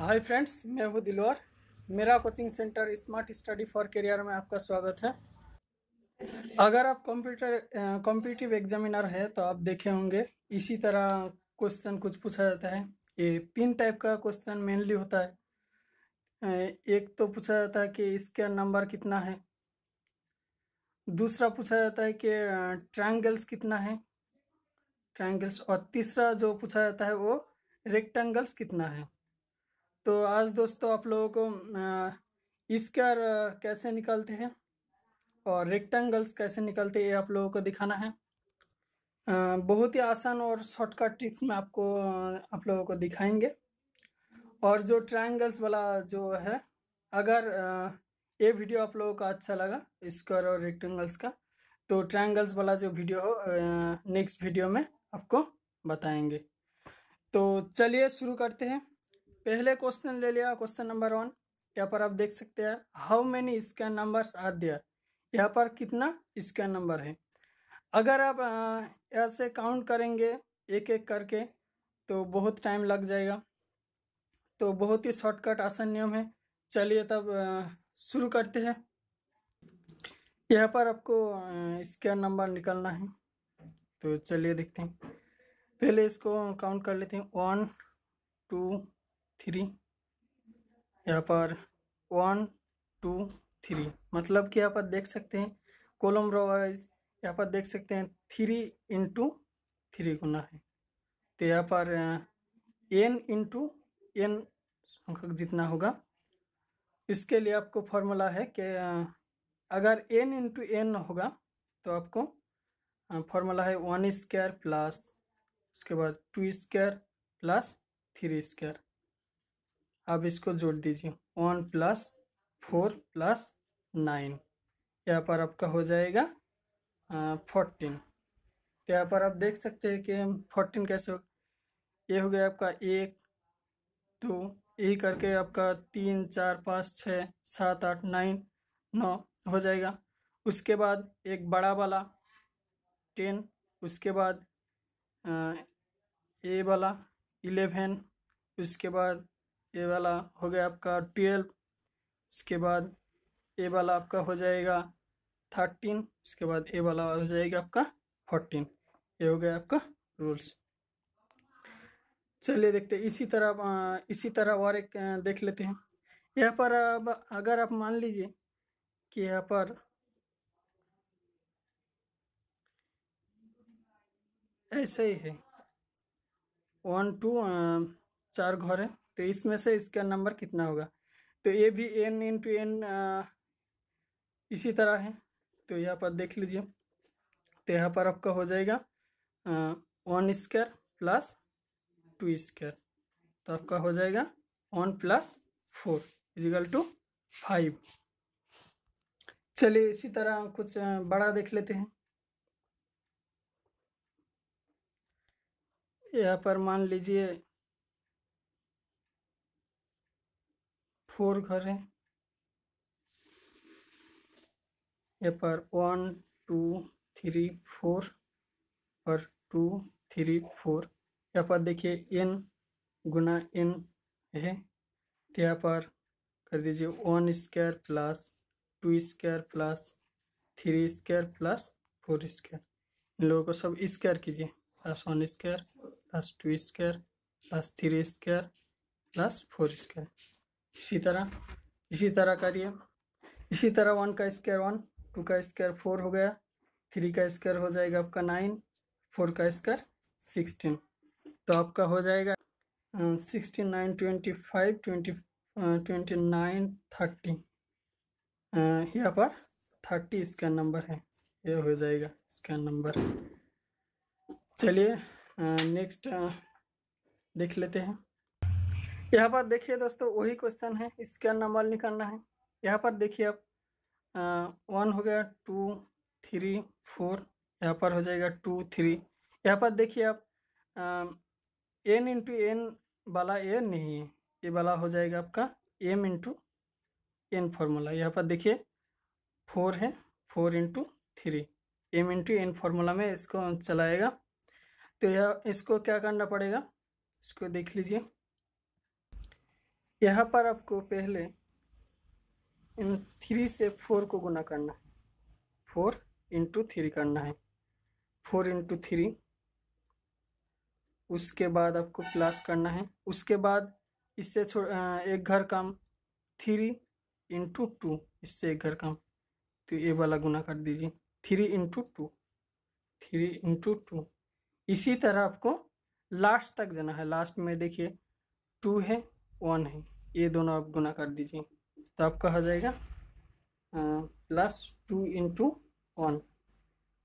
hi friends मैं हूँ दिलवर मेरा coaching centre Smart Study for career में आपका स्वागत है अगर आप कंप्यूटर कॉम्पिटिटिव एग्जामिनर है तो आप देखे होंगे इसी तरह क्वेश्चन कुछ पूछा जाता है ये तीन टाइप का क्वेश्चन मेनली होता है एक तो पूछा जाता है कि इसका नंबर कितना है दूसरा पूछा जाता है कि ट्रायंगल्स कितना है ट्रायंगल्स और तीसरा जो पूछा जाता है वो रेक्टेंगल्स कितना है तो आज दोस्तों आप लोगों को स्क्वायर कैसे निकलते हैं और रेक्टेंगल्स कैसे निकलते हैं ये आप लोगों को दिखाना है बहुत ही आसान और शॉर्टकट ट्रिक्स में आपको आप लोगों को दिखाएंगे और जो ट्रायंगल्स वाला जो है अगर ये वीडियो आप लोगों का अच्छा लगा स्क्वायर और रेक्टेंगल्स का तो ट्रायंगल्स वाला जो वीडियो हो नेक्स्ट वीडियो में आपको बताएंगे तो चलिए शुरू करते हैं पहले क्वेश्चन ले लिया क्वेश्चन नंबर वन यहाँ पर आप देख सकते हैं how many square numbers are there यहाँ पर कितना स्कैन नंबर है अगर आप ऐसे काउंट करेंगे एक एक करके तो बहुत टाइम लग जाएगा तो बहुत ही शॉर्टकट आसान नियम है चलिए तब शुरू करते हैं यहाँ पर आपको स्कैन नंबर निकलना है तो चलिए देखते हैं पहले इसको काउंट कर लेते हैं वन टू थ्री यहाँ पर वन टू थ्री मतलब कि यहाँ पर देख सकते हैं कॉलम रो वाइज यहाँ पर देख सकते हैं थ्री इंटू थ्री गुना है तो यहाँ पर एन इंटू एन संख्यक जितना होगा इसके लिए आपको फॉर्मूला है कि अगर एन इंटू एन होगा तो आपको फॉर्मूला है वन स्क्वायर प्लस उसके बाद two square plus three square अब इसको जोड़ दीजिए one plus four plus nine यहाँ पर आपका हो जाएगा फोर्टीन तो यहाँ पर आप देख सकते हैं कि फोर्टीन कैसे हो ये हो गया आपका एक दो यही करके आपका तीन चार पाँच छः सात आठ नाइन नौ हो जाएगा उसके बाद एक बड़ा वाला टेन उसके बाद ए वाला इलेवन उसके बाद ये वाला हो गया आपका ट्वेल्व उसके बाद ये वाला आपका हो जाएगा थर्टीन उसके बाद ये वाला हो जाएगा आपका फोर्टीन ये हो गया आपका रूल्स चलिए देखते इसी तरह इसी तरह और एक देख लेते हैं यहाँ पर अब अगर आप मान लीजिए कि यहाँ पर ऐसे ही है वन टू चार घर है तो इसमें से इसका नंबर कितना होगा तो ये भी एन इन टू एन इसी तरह है तो यहाँ पर देख लीजिए तो यहाँ पर आपका हो जाएगा one square plus two square तो आपका हो जाएगा one plus four equal to five चलिए इसी तरह कुछ बड़ा देख लेते हैं यहाँ पर मान लीजिए फोर घर हैं यहाँ पर वन टू थ्री फोर और टू थ्री फोर यहाँ पर देखिए एन गुना एन है तो यहाँ पर कर दीजिए one square plus two square plus three square plus four square इन लोगों को सब स्क्वायर कीजिए plus one square plus two square plus three square plus four square इसी तरह इसी तरह करिए इसी तरह वन का स्क्वायर वन टू का स्क्वायर फोर हो गया थ्री का स्क्वायर हो जाएगा आपका नाइन फोर का स्क्वायर सिक्सटीन तो आपका हो जाएगा sixty nine twenty five twenty twenty nine thirty यहाँ पर थर्टी स्कैन नंबर है ये हो जाएगा स्कैन नंबर चलिए नेक्स्ट अं, अं, देख लेते हैं यहाँ पर देखिए दोस्तों वही क्वेश्चन है इसका नंबर निकालना है यहाँ पर देखिए आप वन हो गया टू थ्री फोर यहाँ पर हो जाएगा टू थ्री यहाँ पर देखिए आप एन इंटू एन वाला ए नहीं है ये वाला हो जाएगा आपका एम इंटू एन फॉर्मूला यहाँ पर देखिए फोर है four into three M into N formula में इसको चलाएगा तो यह इसको क्या करना पड़ेगा इसको देख लीजिए यहाँ पर आपको पहले इन थ्री से फोर को गुना करना है फोर इंटू थ्री करना है फोर इंटू थ्री उसके बाद आपको प्लस करना है उसके बाद इससे एक घर कम थ्री इंटू टू इससे एक घर कम तो ये वाला गुना कर दीजिए three into two three into two इसी तरह आपको लास्ट तक जाना है लास्ट में देखिए टू है वन है ये दोनों आप गुना कर दीजिए तो आपका हो जाएगा प्लस टू इंटू वन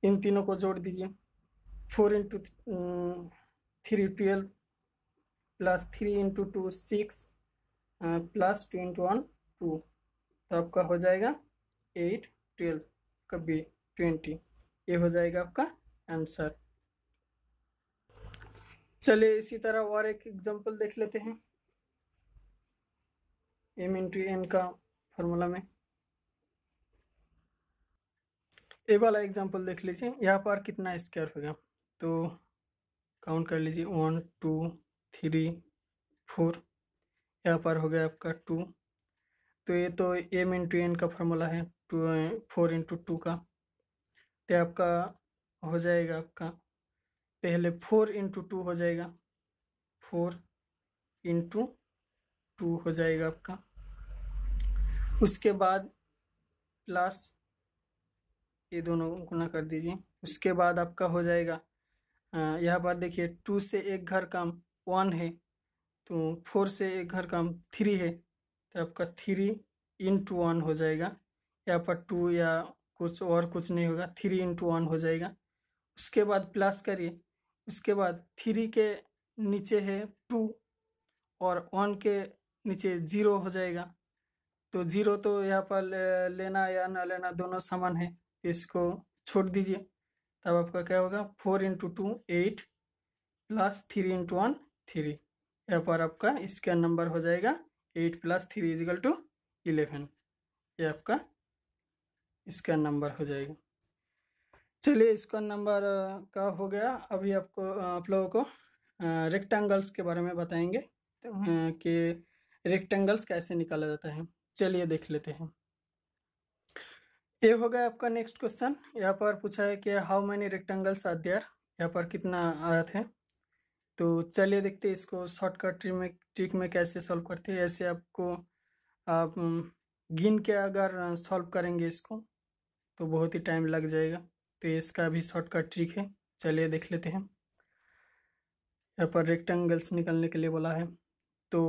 इन तीनों को जोड़ दीजिए four into three twelve plus three into two six plus two into one two तो आपका हो जाएगा एट ट्वेल्व कभी ट्वेंटी ये हो जाएगा आपका आंसर चलिए इसी तरह और एक एग्जांपल देख लेते हैं एम इंटू एन का फॉर्मूला में ए वाला एग्जांपल देख लीजिए यहाँ पर कितना स्क्वायर होगा तो काउंट कर लीजिए वन टू थ्री फोर यहाँ पर हो गया आपका टू तो ये तो एम इंटू एन का फॉर्मूला है टू फोर इंटू टू का तो आपका हो जाएगा आपका पहले फोर इंटू टू हो जाएगा फोर इंटू टू हो जाएगा आपका उसके बाद प्लस ये दोनों गुना कर दीजिए उसके बाद आपका हो जाएगा यहाँ पर देखिए टू से एक घर कम वन है तो फोर से एक घर कम थ्री है तो आपका थ्री इंटू वन हो जाएगा यहाँ पर टू या कुछ और कुछ नहीं होगा थ्री इंटू वन हो जाएगा उसके बाद प्लस करिए उसके बाद थ्री के नीचे है टू और वन के नीचे ज़ीरो हो जाएगा तो जीरो तो यहाँ पर लेना या ना लेना दोनों समान है इसको छोड़ दीजिए तब आपका क्या होगा four into two eight plus three into one three यहाँ पर आपका इसका नंबर हो जाएगा eight plus three equal to eleven ये आपका इसका नंबर हो जाएगा चलिए इसका नंबर का हो गया अभी आपको आप लोगों को रेक्टेंगल्स के बारे में बताएंगे तो कि रेक्टेंगल्स कैसे निकाला जाता है चलिए देख लेते हैं ये हो गया आपका नेक्स्ट क्वेश्चन यहाँ पर पूछा है कि how many rectangles are there यहाँ पर कितना आया थे तो चलिए देखते हैं इसको शॉर्टकट ट्रिक में ट्रिक में कैसे सॉल्व करते हैं ऐसे आपको आप गिन के अगर सॉल्व करेंगे इसको तो बहुत ही टाइम लग जाएगा तो इसका भी शॉर्टकट ट्रिक है चलिए देख लेते हैं यहाँ पर रेक्टेंगल्स निकलने के लिए बोला है तो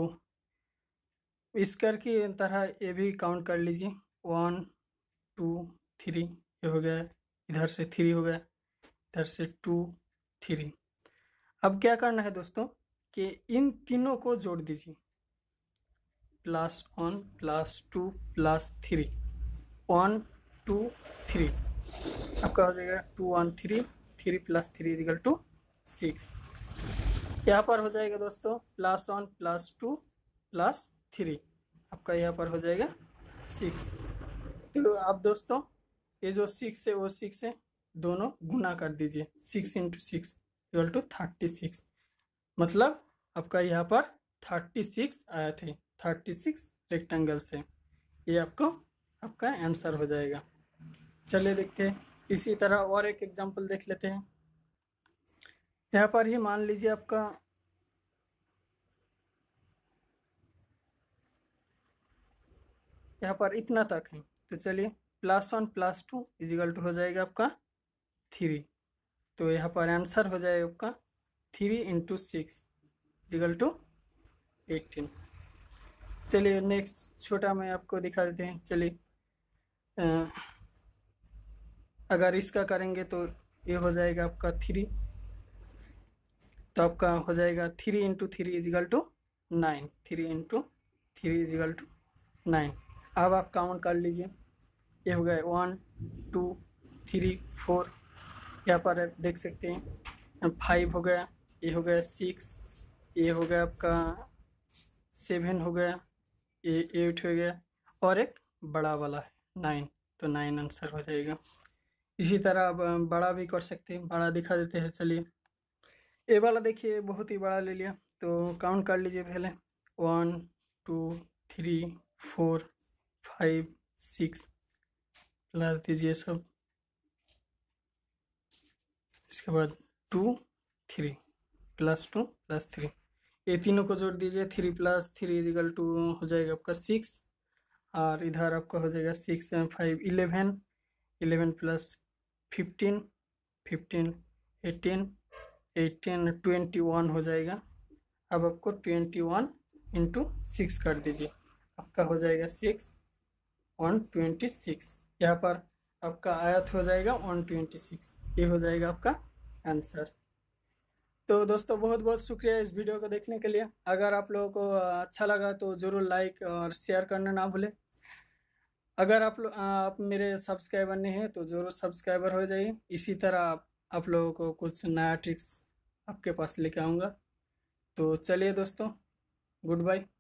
स्क्वायर की तरह ये भी काउंट कर लीजिए वन टू थ्री ये हो गया इधर से थ्री हो गया इधर से टू थ्री अब क्या करना है दोस्तों कि इन तीनों को जोड़ दीजिए plus one plus two plus three one two three आपका हो जाएगा two one three three plus three equal to six यहाँ पर हो जाएगा दोस्तों plus one plus two plus three आपका यहाँ पर हो जाएगा सिक्स तो आप दोस्तों ये जो सिक्स है वो सिक्स है दोनों गुना कर दीजिए six into six equal to thirty six मतलब आपका यहाँ पर थर्टी सिक्स आया थे थर्टी सिक्स रेक्टेंगल से ये आपको आपका आंसर हो जाएगा चलिए देखते हैं इसी तरह और एक एग्जांपल देख लेते हैं यहाँ पर ही मान लीजिए आपका यहाँ पर इतना तक है तो चलिए plus one plus two equal to हो जाएगा आपका थ्री तो यहाँ पर आंसर हो जाएगा आपका three into six equal to eighteen चलिए नेक्स्ट छोटा मैं आपको दिखा देते हैं चलिए अगर इसका करेंगे तो ये हो जाएगा आपका थ्री तो आपका हो जाएगा three into three equal to nine three into three equal to nine अब आप काउंट कर लीजिए ये हो गए वन टू थ्री फोर यहाँ पर आप देख सकते हैं फाइव हो गया ये हो गया सिक्स ये हो गया आपका सेवन हो गया ये एट हो गया और एक बड़ा वाला है नाइन तो नाइन आंसर हो जाएगा इसी तरह आप बड़ा भी कर सकते हैं बड़ा दिखा देते हैं चलिए ये वाला देखिए बहुत ही बड़ा ले लिया तो काउंट कर लीजिए पहले one two three four five six plus दीजिए सब इसके बाद two three plus two plus three ये तीनों को जोड़ दीजिए three plus three equal to हो जाएगा आपका सिक्स और इधर आपका हो जाएगा six five eleven eleven plus fifteen fifteen eighteen eighteen twenty one हो जाएगा अब आपको ट्वेंटी वन इंटू सिक्स कर दीजिए आपका हो जाएगा सिक्स वन ट्वेंटी सिक्स यहाँ पर आपका आयत हो जाएगा वन ट्वेंटी सिक्स ये हो जाएगा आपका आंसर तो दोस्तों बहुत बहुत शुक्रिया इस वीडियो को देखने के लिए अगर आप लोगों को अच्छा लगा तो ज़रूर लाइक और शेयर करना ना भूलें अगर आप लोग आप मेरे सब्सक्राइबर नहीं हैं तो ज़रूर सब्सक्राइबर हो जाइए इसी तरह आप, आप लोगों को कुछ नया ट्रिक्स आपके पास लेके आऊँगा तो चलिए दोस्तों गुड बाय